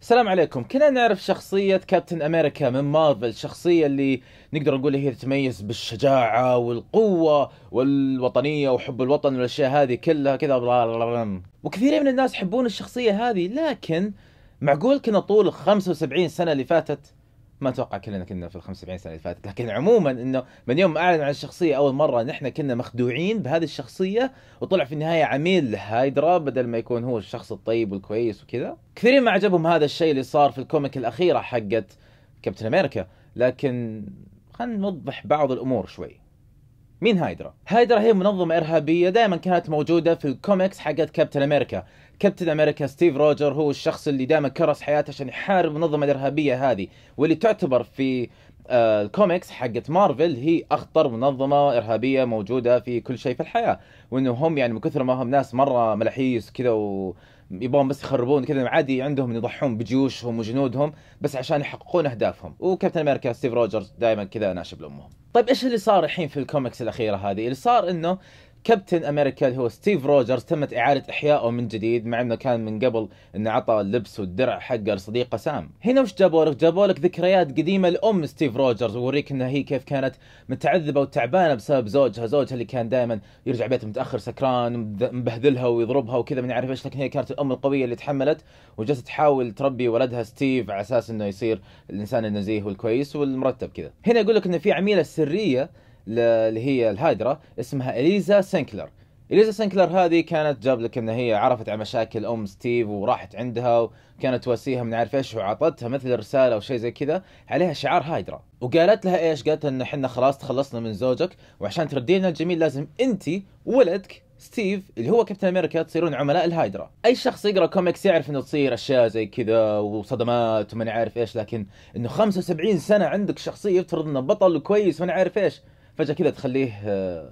السلام عليكم كنا نعرف شخصية كابتن أمريكا من مارفل الشخصية اللي نقدر نقول هي تتميز بالشجاعة والقوة والوطنية وحب الوطن والأشياء هذه كلها كذا وكثيرين من الناس يحبون الشخصية هذه لكن معقول كنا طول 75 سنة اللي فاتت ما اتوقع كلنا كنا في ال 75 سنه اللي فاتت لكن عموما انه من يوم اعلن عن الشخصيه اول مره نحن كنا مخدوعين بهذه الشخصيه وطلع في النهايه عميل لهايدرا بدل ما يكون هو الشخص الطيب والكويس وكذا كثيرين ما عجبهم هذا الشيء اللي صار في الكوميك الاخيره حقت كابتن امريكا لكن خلينا نوضح بعض الامور شوي مين هايدرا؟ هايدرا هي منظمة إرهابية دائما كانت موجودة في الكوميكس حقت كابتن أمريكا كابتن أمريكا ستيف روجر هو الشخص اللي دائما كرس حياته عشان يحارب المنظمة الإرهابية هذه واللي تعتبر في آه، الكوميكس حقت مارفل هي اخطر منظمه ارهابيه موجوده في كل شيء في الحياه وانه هم يعني من كثر ما هم ناس مره ملاحيس كذا ويبغون بس يخربون كذا عادي عندهم يضحون بجيوشهم وجنودهم بس عشان يحققون اهدافهم وكابتن امريكا ستيف روجرز دائما كذا ناشب لامهم طيب ايش اللي صار الحين في الكوميكس الاخيره هذه اللي صار انه كابتن امريكا اللي هو ستيف روجرز تمت اعاده احيائه من جديد مع انه كان من قبل انه عطى اللبس والدرع حقه لصديقه سام هنا وش جابوا لك جابوا لك ذكريات قديمه لام ستيف روجرز ووريك انها هي كيف كانت متعذبه وتعبانه بسبب زوجها زوجها اللي كان دائما يرجع بيته متاخر سكران مبهذلها ويضربها وكذا من يعرف ايش لكن هي كانت الام القويه اللي تحملت وجالسه تحاول تربي ولدها ستيف على اساس انه يصير الانسان النزيه والكويس والمرتب كذا هنا يقول لك انه في عميله سريه اللي هي الهايدرا اسمها اليزا سينكلر اليزا سينكلر هذه كانت جاب لك ان هي عرفت عن مشاكل ام ستيف وراحت عندها وكانت تواسيها من عارف ايش وعطتها مثل رساله او شيء زي كذا عليها شعار هايدرا وقالت لها ايش؟ قالت ان احنا خلاص تخلصنا من زوجك وعشان تردي لنا الجميل لازم انت ولدك ستيف اللي هو كابتن امريكا تصيرون عملاء الهايدرا اي شخص يقرا كوميكس يعرف انه تصير اشياء زي كذا وصدمات وما عارف ايش لكن انه 75 سنه عندك شخصيه يفترض انه بطل كويس وما عارف ايش فجاه كذا تخليه آه،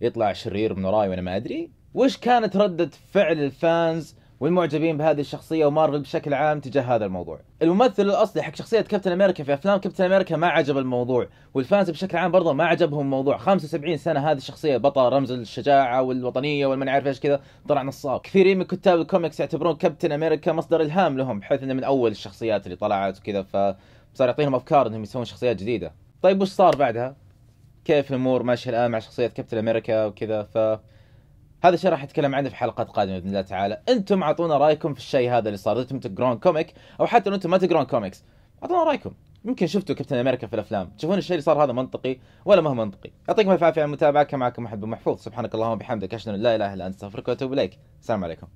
يطلع شرير من وراي وانا ما ادري وش كانت ردة فعل الفانز والمعجبين بهذه الشخصية ومارفل بشكل عام تجاه هذا الموضوع. الممثل الأصلي حق شخصية كابتن أمريكا في أفلام كابتن أمريكا ما عجب الموضوع، والفانز بشكل عام برضه ما عجبهم الموضوع، 75 سنة هذه الشخصية بطل رمز الشجاعة والوطنية والمن عارف ايش كذا، طلع نصاب. كثيرين من كتاب الكوميكس يعتبرون كابتن أمريكا مصدر إلهام لهم بحيث انه من أول الشخصيات اللي طلعت وكذا فصار يعطيهم أفكار انهم يسوون شخصيات جديدة. طيب وش صار بعدها؟ كيف الامور ماشيه الان مع شخصيه كابتن امريكا وكذا ف هذا الشيء راح نتكلم عنه في حلقات قادمه باذن الله تعالى انتم اعطونا رايكم في الشيء هذا اللي صار انتم تقرون كوميك او حتى لو انتم ما تقرون كوميكس اعطونا رايكم يمكن شفتوا كابتن امريكا في الافلام تشوفون الشيء اللي صار هذا منطقي ولا ما هو منطقي يعطيكم الف عافيه على المتابعه كان معكم محب محفوظ سبحانك اللهم وبحمدك اشهد ان لا اله الا انت استغفرك واتوب اليك السلام عليكم